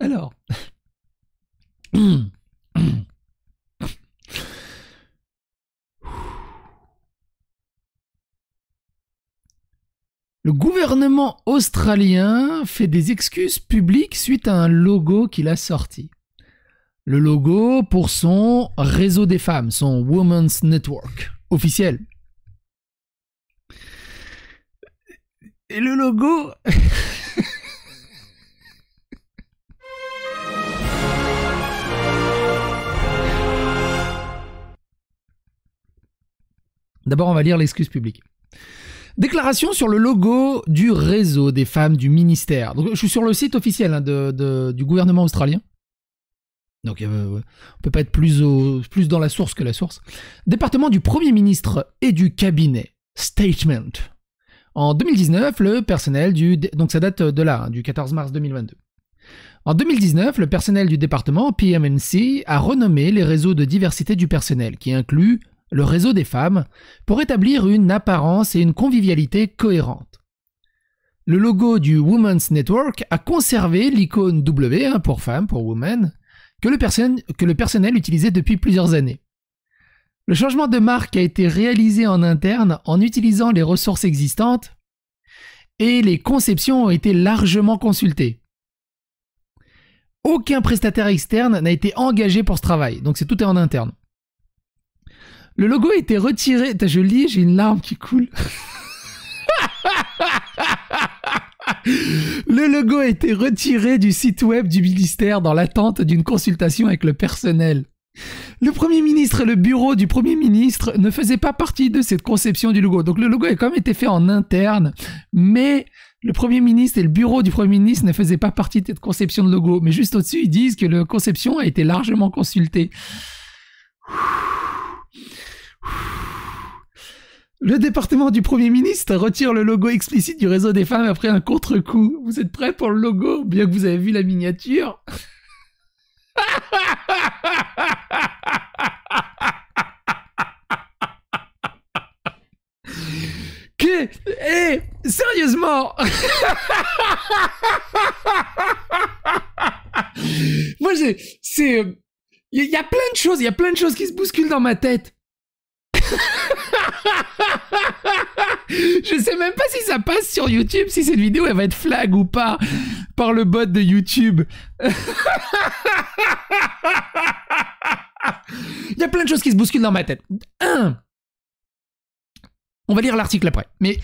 Alors. Le gouvernement australien fait des excuses publiques suite à un logo qu'il a sorti. Le logo pour son réseau des femmes, son Women's Network officiel. Et le logo, D'abord, on va lire l'excuse publique. Déclaration sur le logo du réseau des femmes du ministère. je suis sur le site officiel hein, du gouvernement australien. Donc euh, on on peut pas être plus, dans la source que la source. Département du Premier ministre et du cabinet. Statement. En 2019, le personnel du... Donc ça date de là, hein, du 14 mars 2022. En 2019, le personnel du département PMNC a renommé les réseaux de diversité du personnel, qui inclut le réseau des femmes, pour établir une apparence et une convivialité cohérentes. Le logo du Women's Network a conservé l'icône W hein, pour femmes, pour women, que le, que le personnel utilisait depuis plusieurs années. Le changement de marque a été réalisé en interne en utilisant les ressources existantes et les conceptions ont été largement consultées. Aucun prestataire externe n'a été engagé pour ce travail, donc c'est tout est en interne. Le logo a été retiré. Je lis, j'ai une larme qui coule. Le logo a été retiré du site web du ministère dans l'attente d'une consultation avec le personnel. Le Premier ministre et le bureau du Premier ministre ne faisaient pas partie de cette conception du logo. Donc le logo a quand même été fait en interne, mais le Premier ministre et le bureau du Premier ministre ne faisaient pas partie de cette conception de logo. Mais juste au-dessus, ils disent que la conception a été largement consultée. Le département du Premier ministre retire le logo explicite du réseau des femmes après un contre-coup. Vous êtes prêts pour le logo, bien que vous avez vu la miniature Que... Eh Sérieusement Moi, C'est... Il euh, y a plein de choses, il y a plein de choses qui se bousculent dans ma tête. je sais même pas si ça passe sur YouTube, si cette vidéo elle va être flag ou pas par le bot de YouTube. Il y a plein de choses qui se bousculent dans ma tête. Un, on va lire l'article après. Mais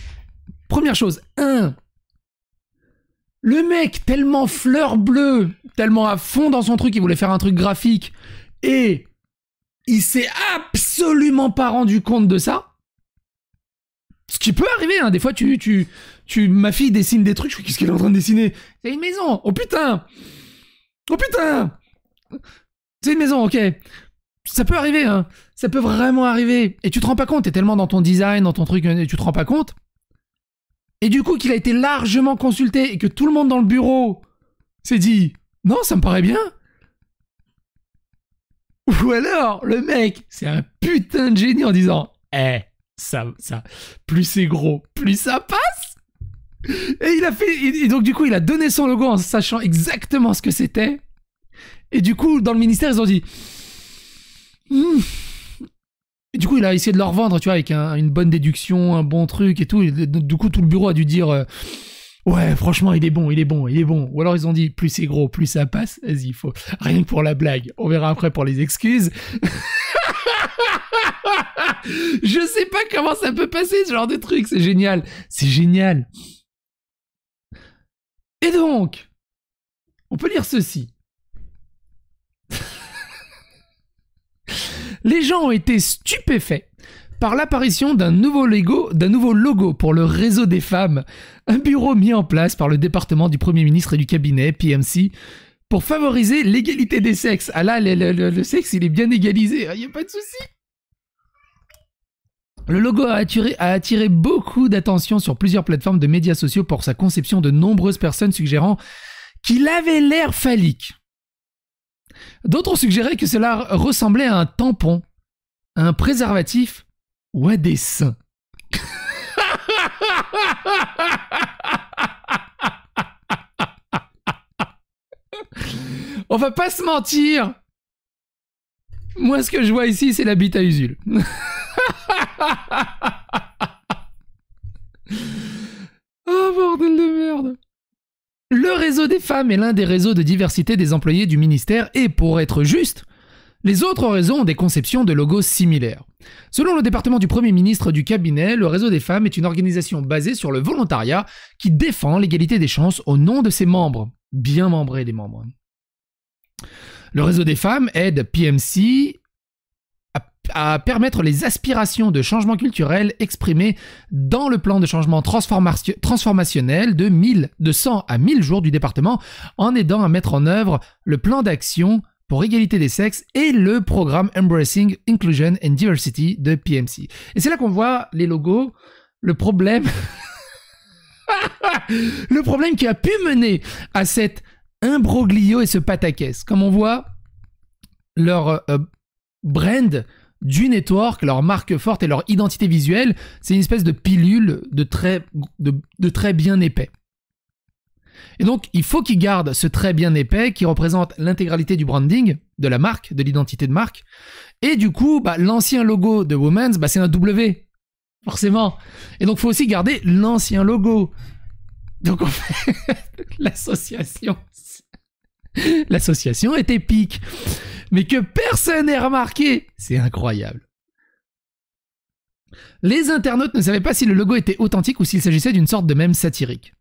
première chose, un, le mec tellement fleur bleue, tellement à fond dans son truc, il voulait faire un truc graphique et il s'est absolument pas rendu compte de ça. Ce qui peut arriver, hein. des fois, tu, tu, tu, ma fille dessine des trucs, je qu'est-ce qu'elle est en train de dessiner C'est une maison, oh putain Oh putain C'est une maison, ok. Ça peut arriver, hein. Ça peut vraiment arriver. Et tu te rends pas compte, t'es tellement dans ton design, dans ton truc, et tu te rends pas compte. Et du coup, qu'il a été largement consulté et que tout le monde dans le bureau s'est dit Non, ça me paraît bien. Ou alors, le mec, c'est un putain de génie en disant Eh, ça, ça, plus c'est gros, plus ça passe. Et il a fait, et donc du coup, il a donné son logo en sachant exactement ce que c'était. Et du coup, dans le ministère, ils ont dit. Hmm. Et du coup, il a essayé de le revendre tu vois, avec une bonne déduction, un bon truc et tout. du coup, tout le bureau a dû dire euh, Ouais, franchement, il est bon, il est bon, il est bon. Ou alors, ils ont dit Plus c'est gros, plus ça passe. Vas-y, il faut. Rien que pour la blague. On verra après pour les excuses. je sais pas comment ça peut passer ce genre de truc, c'est génial, c'est génial. Et donc, on peut lire ceci. Les gens ont été stupéfaits par l'apparition d'un nouveau, nouveau, logo pour le réseau des femmes, un bureau mis en place par le département du Premier ministre et du cabinet, PMC, pour favoriser l'égalité des sexes. Ah là, le, sexe, il est bien égalisé, il hein, n'y a pas de souci. Le logo a attiré, a attiré beaucoup d'attention sur plusieurs plateformes de médias sociaux pour sa conception, de nombreuses personnes suggérant qu'il avait l'air phallique. D'autres ont suggéré que cela ressemblait à un tampon, à un préservatif ou à des seins. On va pas se mentir. Moi, ce que je vois ici, c'est à Usul. oh, bordel de merde. Le réseau des femmes est l'un des réseaux de diversité des employés du ministère et, pour être juste, les autres réseaux ont des conceptions de logos similaires. Selon le département du Premier ministre du cabinet, le réseau des femmes est une organisation basée sur le volontariat qui défend l'égalité des chances au nom de ses membres. Bien membrés des membres. Le réseau des femmes aide PMC à, permettre les aspirations de changement culturel exprimées dans le plan de changement transformationnel de, 100 à 1000 jours du département en aidant à mettre en œuvre le plan d'action pour égalité des sexes et le programme Embracing Inclusion and Diversity de PMC. Et c'est là qu'on voit les logos, le problème, le problème qui a pu mener à cette Imbroglio et ce pataquès. Comme on voit, leur euh, euh, brand du network, leur marque forte et leur identité visuelle, c'est une espèce de pilule de très, de, très bien épais. Et donc, il faut qu'ils gardent ce très bien épais qui représente l'intégralité du branding, de la marque, de l'identité de marque. Et du coup, bah, l'ancien logo de Women's, bah, c'est un W, forcément. Et donc, il faut aussi garder l'ancien logo. Donc, l'association L'association est épique, mais que personne n'ait remarqué. C'est incroyable. Les internautes ne savaient pas si le logo était authentique ou s'il s'agissait d'une sorte de même satirique.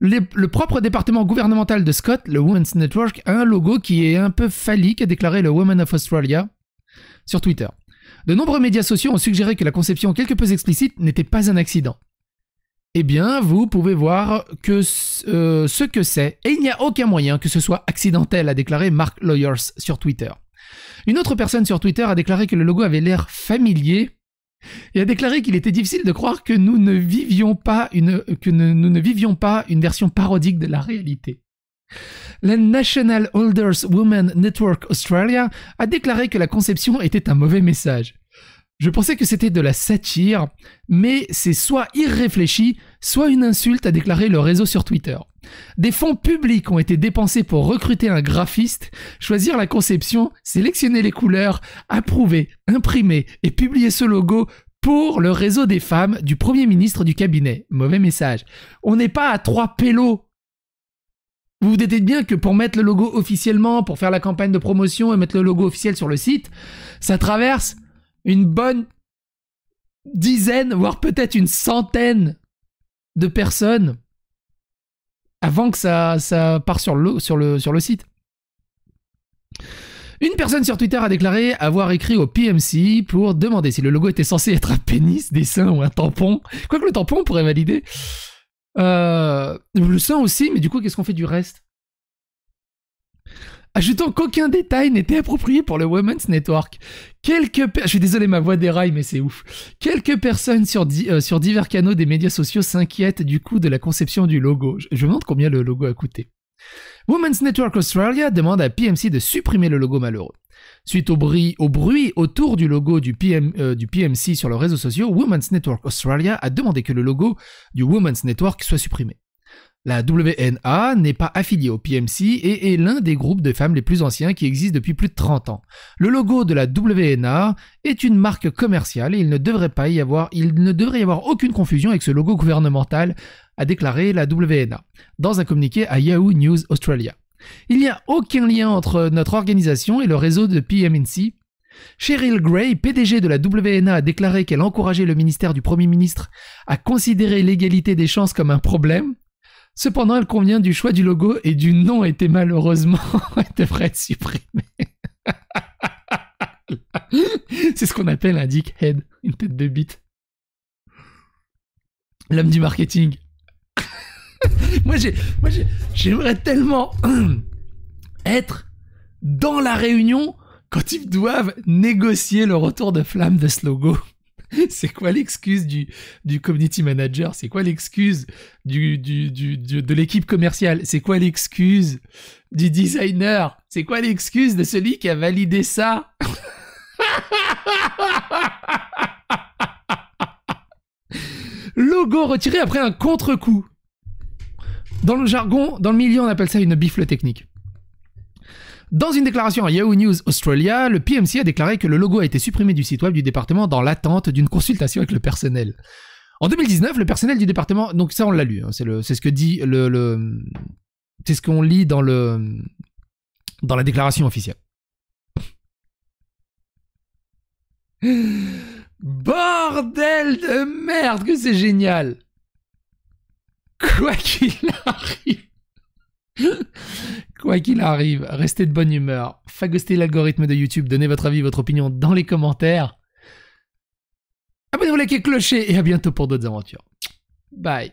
le propre département gouvernemental de Scott, le Women's Network, a un logo qui est un peu phallique, a déclaré le Women of Australia sur Twitter. De nombreux médias sociaux ont suggéré que la conception quelque peu explicite n'était pas un accident eh bien, vous pouvez voir que euh, ce que c'est, et il n'y a aucun moyen que ce soit accidentel, a déclaré Mark Lawyers sur Twitter. Une autre personne sur Twitter a déclaré que le logo avait l'air familier et a déclaré qu'il était difficile de croire que nous ne vivions pas une, que nous ne vivions pas une version parodique de la réalité. La National Holders Women Network Australia a déclaré que la conception était un mauvais message. Je pensais que c'était de la satire, mais c'est soit irréfléchi, soit une insulte, à déclarer le réseau sur Twitter. Des fonds publics ont été dépensés pour recruter un graphiste, choisir la conception, sélectionner les couleurs, approuver, imprimer et publier ce logo pour le réseau des femmes du Premier ministre du cabinet. Mauvais message. On n'est pas à trois pélos vous vous doutez bien que pour mettre le logo officiellement, pour faire la campagne de promotion et mettre le logo officiel sur le site, ça traverse une bonne dizaine, voire peut-être une centaine de personnes avant que ça, ça part sur le, sur, le, sur le site. Une personne sur Twitter a déclaré avoir écrit au PMC pour demander si le logo était censé être un pénis, des seins ou un tampon. Quoique le tampon pourrait valider. Euh, le sein aussi, mais du coup, qu'est-ce qu'on fait du reste Ajoutons qu'aucun détail n'était approprié pour le Women's Network. Quelques je suis désolé, ma voix déraille, mais c'est ouf. Quelques personnes sur, euh, sur divers canaux des médias sociaux s'inquiètent du coup de la conception du logo. Je, vous me combien le logo a coûté. Women's Network Australia demande à PMC de supprimer le logo malheureux. Suite au, bruit, autour du logo du, euh, du, PMC sur les réseaux sociaux, Women's Network Australia a demandé que le logo du Women's Network soit supprimé. La WNA n'est pas affiliée au PMC et est l'un des groupes de femmes les plus anciens qui existent depuis plus de 30 ans. Le logo de la WNA est une marque commerciale et il ne devrait pas y avoir, il ne devrait y avoir aucune confusion avec ce logo gouvernemental, a déclaré la WNA dans un communiqué à Yahoo News Australia. Il n'y a aucun lien entre notre organisation et le réseau de PMNC, Cheryl Gray, PDG de la WNA, a déclaré qu'elle encourageait le ministère du Premier ministre à considérer l'égalité des chances comme un problème Cependant, elle convient du choix du logo et du nom était malheureusement devrait être supprimé. C'est ce qu'on appelle un dick head, une tête de bite. L'homme du marketing. moi, j'ai, moi j'aimerais tellement être dans la réunion quand ils doivent négocier le retour de flamme de ce logo. c'est quoi l'excuse du, du community manager C'est quoi l'excuse du, du, de l'équipe commerciale C'est quoi l'excuse du designer C'est quoi l'excuse de celui qui a validé ça Logo retiré après un contre-coup. Dans le jargon, dans le milieu, on appelle ça une bifle technique. Dans une déclaration à Yahoo News Australia, le PMC a déclaré que le logo a été supprimé du site web du département dans l'attente d'une consultation avec le personnel. En 2019, le personnel du département, donc ça on l'a lu, hein, c'est ce que dit le, le c'est ce qu'on lit dans le dans la déclaration officielle. Bordel de merde que c'est génial. Quoi qu'il arrive. Quoi qu'il arrive, restez de bonne humeur, fagostez l'algorithme de YouTube, donnez votre avis, votre opinion dans les commentaires. Abonnez-vous, likez, clochez et à bientôt pour d'autres aventures. Bye.